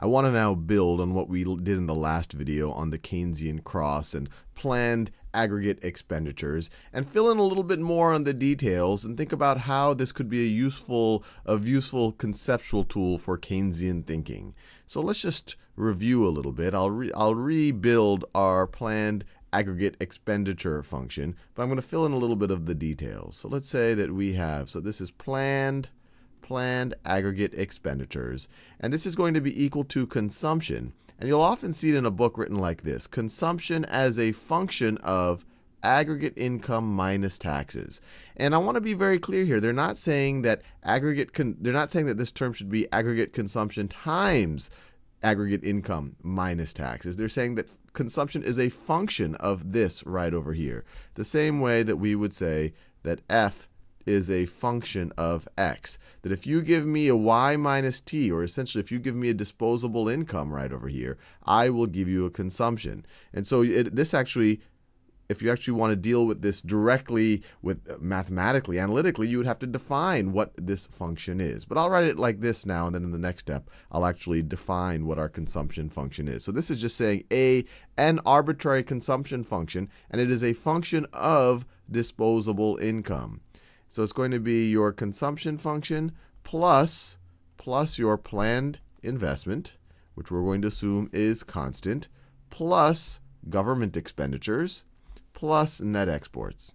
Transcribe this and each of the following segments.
I want to now build on what we did in the last video on the Keynesian cross and planned aggregate expenditures and fill in a little bit more on the details and think about how this could be a useful, a useful conceptual tool for Keynesian thinking. So let's just review a little bit. I'll, re I'll rebuild our planned aggregate expenditure function, but I'm going to fill in a little bit of the details. So let's say that we have, so this is planned planned aggregate expenditures, and this is going to be equal to consumption. And you'll often see it in a book written like this consumption as a function of aggregate income minus taxes. And I want to be very clear here. They're not saying that aggregate they're not saying that this term should be aggregate consumption times aggregate income minus taxes. They're saying that consumption is a function of this right over here. The same way that we would say that F is a function of x. That if you give me a y minus t, or essentially if you give me a disposable income right over here, I will give you a consumption. And so it, this actually if you actually want to deal with this directly with uh, mathematically analytically you would have to define what this function is but i'll write it like this now and then in the next step i'll actually define what our consumption function is so this is just saying a an arbitrary consumption function and it is a function of disposable income so it's going to be your consumption function plus, plus your planned investment, which we're going to assume is constant, plus government expenditures, plus net exports.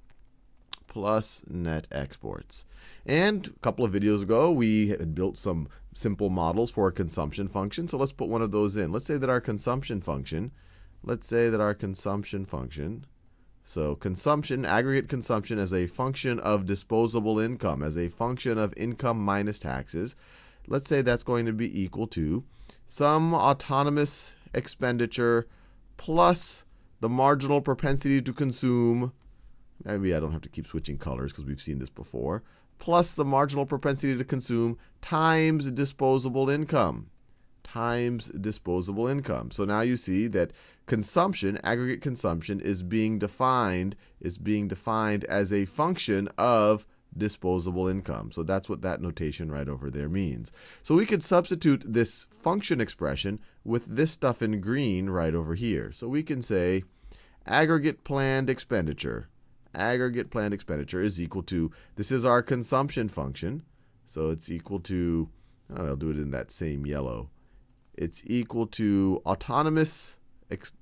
Plus net exports. And a couple of videos ago, we had built some simple models for a consumption function. So let's put one of those in. Let's say that our consumption function, let's say that our consumption function so consumption, aggregate consumption as a function of disposable income, as a function of income minus taxes, let's say that's going to be equal to some autonomous expenditure plus the marginal propensity to consume. Maybe I don't have to keep switching colors because we've seen this before. Plus the marginal propensity to consume times disposable income times disposable income. So now you see that consumption, aggregate consumption, is being defined, is being defined as a function of disposable income. So that's what that notation right over there means. So we could substitute this function expression with this stuff in green right over here. So we can say aggregate planned expenditure, aggregate planned expenditure is equal to, this is our consumption function, so it's equal to, I'll do it in that same yellow it's equal to autonomous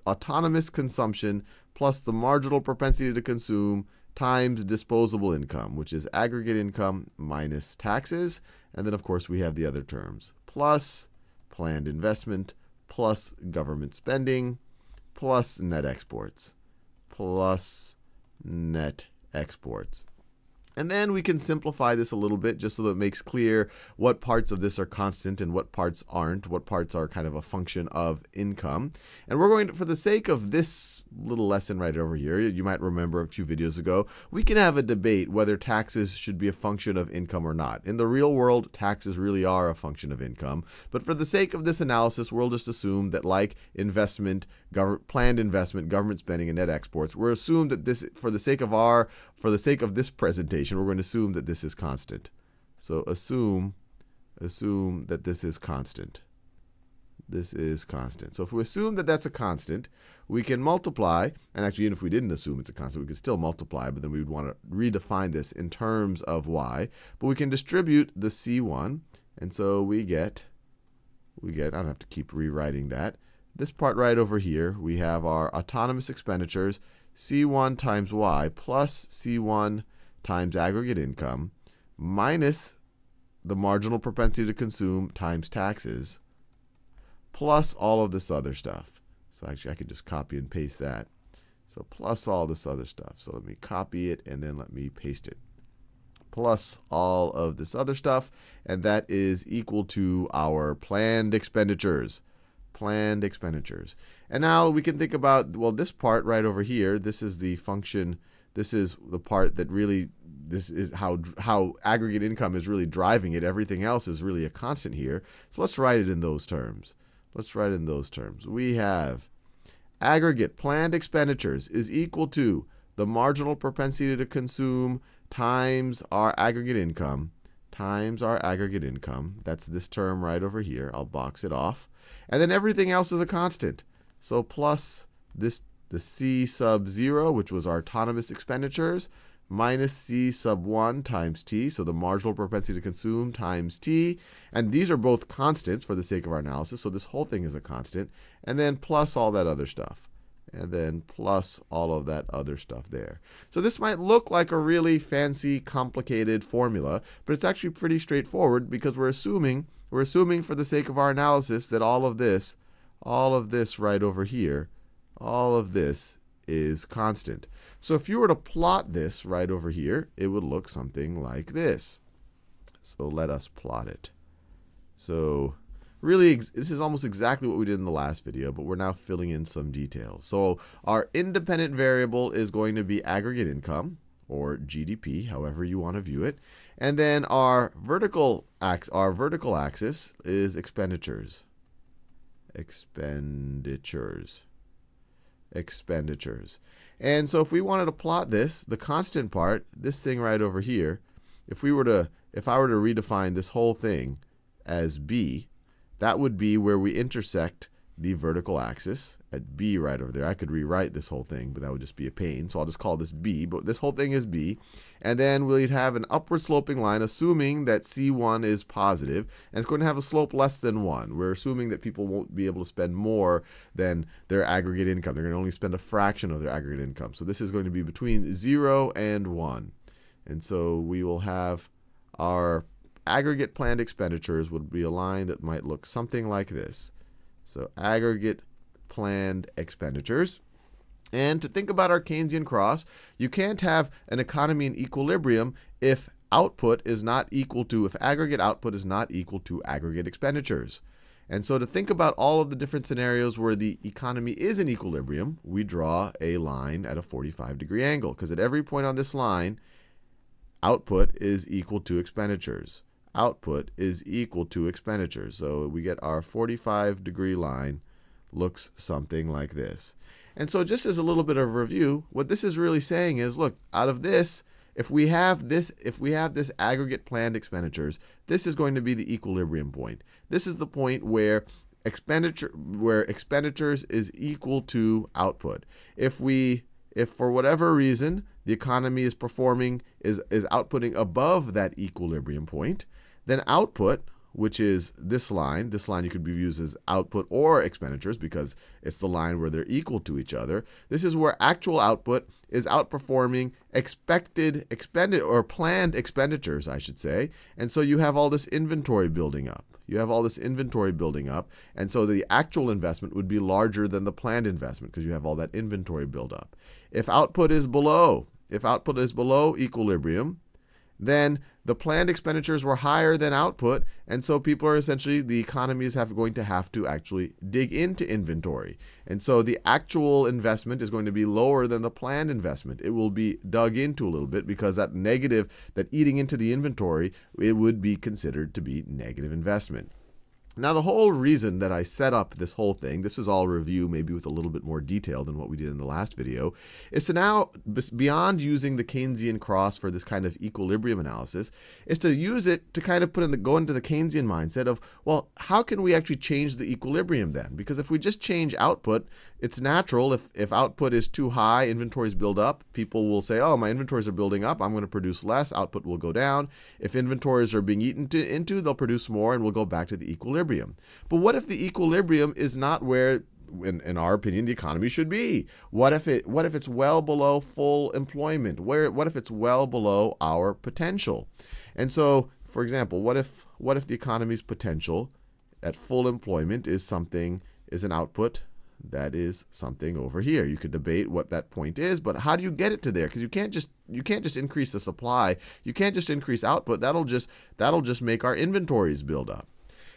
autonomous consumption plus the marginal propensity to consume times disposable income, which is aggregate income minus taxes. And then, of course, we have the other terms plus planned investment, plus government spending, plus net exports, plus net exports. And then we can simplify this a little bit just so that it makes clear what parts of this are constant and what parts aren't, what parts are kind of a function of income. And we're going to, for the sake of this little lesson right over here, you might remember a few videos ago, we can have a debate whether taxes should be a function of income or not. In the real world, taxes really are a function of income. But for the sake of this analysis, we'll just assume that like investment, planned investment, government spending, and net exports, we're assumed that this, for the sake of our for the sake of this presentation, we're going to assume that this is constant. So assume, assume that this is constant. This is constant. So if we assume that that's a constant, we can multiply, and actually even if we didn't assume it's a constant, we could still multiply, but then we would want to redefine this in terms of y. But we can distribute the c1, and so we get, we get, I don't have to keep rewriting that. This part right over here, we have our autonomous expenditures, C1 times y plus C1 times aggregate income minus the marginal propensity to consume times taxes plus all of this other stuff. So actually, I could just copy and paste that. So plus all this other stuff. So let me copy it and then let me paste it. Plus all of this other stuff, and that is equal to our planned expenditures planned expenditures. And now we can think about, well, this part right over here, this is the function, this is the part that really, this is how, how aggregate income is really driving it. Everything else is really a constant here. So let's write it in those terms. Let's write it in those terms. We have aggregate planned expenditures is equal to the marginal propensity to consume times our aggregate income times our aggregate income. That's this term right over here. I'll box it off. And then everything else is a constant. So plus this the C sub 0, which was our autonomous expenditures, minus C sub 1 times T, so the marginal propensity to consume times T. And these are both constants for the sake of our analysis, so this whole thing is a constant. And then plus all that other stuff and then plus all of that other stuff there. So this might look like a really fancy, complicated formula, but it's actually pretty straightforward because we're assuming, we're assuming for the sake of our analysis that all of this, all of this right over here, all of this is constant. So if you were to plot this right over here, it would look something like this. So let us plot it. So really, this is almost exactly what we did in the last video, but we're now filling in some details. So our independent variable is going to be aggregate income, or GDP, however you want to view it. And then our vertical, ax our vertical axis is expenditures. Expenditures. Expenditures. And so if we wanted to plot this, the constant part, this thing right over here, if we were to, if I were to redefine this whole thing as B, that would be where we intersect the vertical axis at B right over there. I could rewrite this whole thing, but that would just be a pain. So I'll just call this B, but this whole thing is B. And then we'd have an upward sloping line, assuming that C1 is positive, and it's going to have a slope less than 1. We're assuming that people won't be able to spend more than their aggregate income. They're going to only spend a fraction of their aggregate income. So this is going to be between 0 and 1. And so we will have our aggregate planned expenditures would be a line that might look something like this. So aggregate planned expenditures. And to think about our Keynesian cross, you can't have an economy in equilibrium if output is not equal to, if aggregate output is not equal to aggregate expenditures. And so to think about all of the different scenarios where the economy is in equilibrium, we draw a line at a 45 degree angle, because at every point on this line, output is equal to expenditures output is equal to expenditure. So we get our 45 degree line looks something like this. And so just as a little bit of review, what this is really saying is, look, out of this, if we have this, if we have this aggregate planned expenditures, this is going to be the equilibrium point. This is the point where expenditure where expenditures is equal to output. If we if for whatever reason the economy is performing is is outputting above that equilibrium point, then output, which is this line. This line you could be used as output or expenditures because it's the line where they're equal to each other. This is where actual output is outperforming expected expended or planned expenditures, I should say. And so you have all this inventory building up. You have all this inventory building up, and so the actual investment would be larger than the planned investment because you have all that inventory up. If output is below, if output is below equilibrium, then the planned expenditures were higher than output, and so people are essentially the economy have going to have to actually dig into inventory. And so the actual investment is going to be lower than the planned investment. It will be dug into a little bit because that negative, that eating into the inventory, it would be considered to be negative investment. Now, the whole reason that I set up this whole thing, this was all review, maybe with a little bit more detail than what we did in the last video, is to now, beyond using the Keynesian cross for this kind of equilibrium analysis, is to use it to kind of put in the, go into the Keynesian mindset of, well, how can we actually change the equilibrium then? Because if we just change output, it's natural if, if output is too high, inventories build up, people will say, oh, my inventories are building up, I'm going to produce less, output will go down. If inventories are being eaten to, into, they'll produce more and we'll go back to the equilibrium equilibrium. But what if the equilibrium is not where in, in our opinion, the economy should be. What if it what if it's well below full employment? Where what if it's well below our potential? And so, for example, what if what if the economy's potential at full employment is something is an output that is something over here. You could debate what that point is, but how do you get it to there? Because you can't just you can't just increase the supply. You can't just increase output. That'll just that'll just make our inventories build up.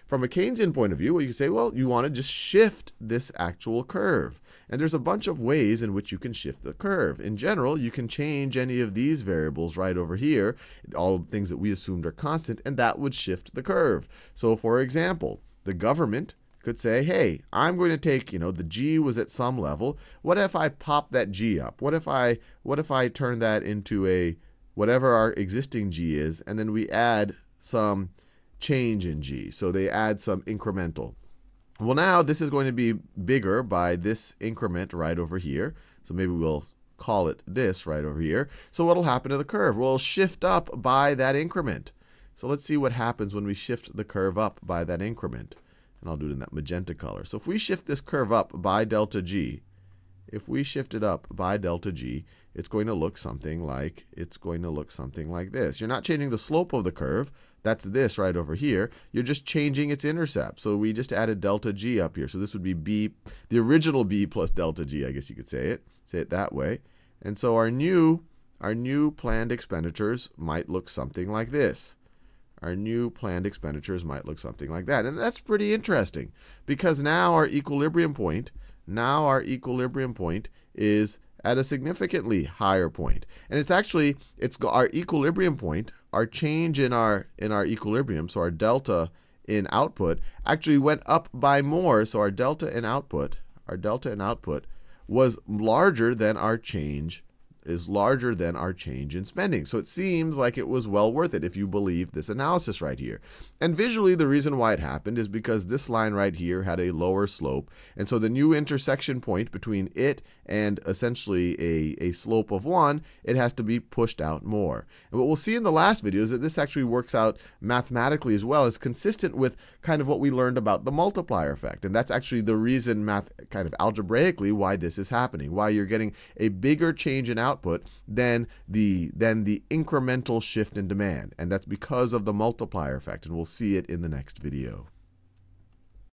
From a Keynesian point of view, well, you say, well, you want to just shift this actual curve. And there's a bunch of ways in which you can shift the curve. In general, you can change any of these variables right over here, all things that we assumed are constant, and that would shift the curve. So for example, the government could say, hey, I'm going to take, you know, the g was at some level. What if I pop that g up? What if I what if I turn that into a whatever our existing g is, and then we add some change in G. So they add some incremental. Well, now this is going to be bigger by this increment right over here. So maybe we'll call it this right over here. So what'll happen to the curve? Well, shift up by that increment. So let's see what happens when we shift the curve up by that increment. And I'll do it in that magenta color. So if we shift this curve up by delta g, if we shift it up by delta g, it's going to look something like, it's going to look something like this. You're not changing the slope of the curve, that's this right over here. You're just changing its intercept. So we just added delta g up here. So this would be b, the original b plus delta g, I guess you could say it, say it that way. And so our new, our new planned expenditures might look something like this. Our new planned expenditures might look something like that. And that's pretty interesting because now our equilibrium point, now our equilibrium point is at a significantly higher point. And it's actually, it's our equilibrium point our change in our in our equilibrium, so our delta in output, actually went up by more. So our delta in output, our delta in output was larger than our change is larger than our change in spending. So it seems like it was well worth it if you believe this analysis right here. And visually, the reason why it happened is because this line right here had a lower slope. And so the new intersection point between it and essentially a, a slope of 1, it has to be pushed out more. And what we'll see in the last video is that this actually works out mathematically as well. It's consistent with kind of what we learned about the multiplier effect. And that's actually the reason math kind of algebraically why this is happening, why you're getting a bigger change in output than the than the incremental shift in demand. And that's because of the multiplier effect. And we'll see it in the next video.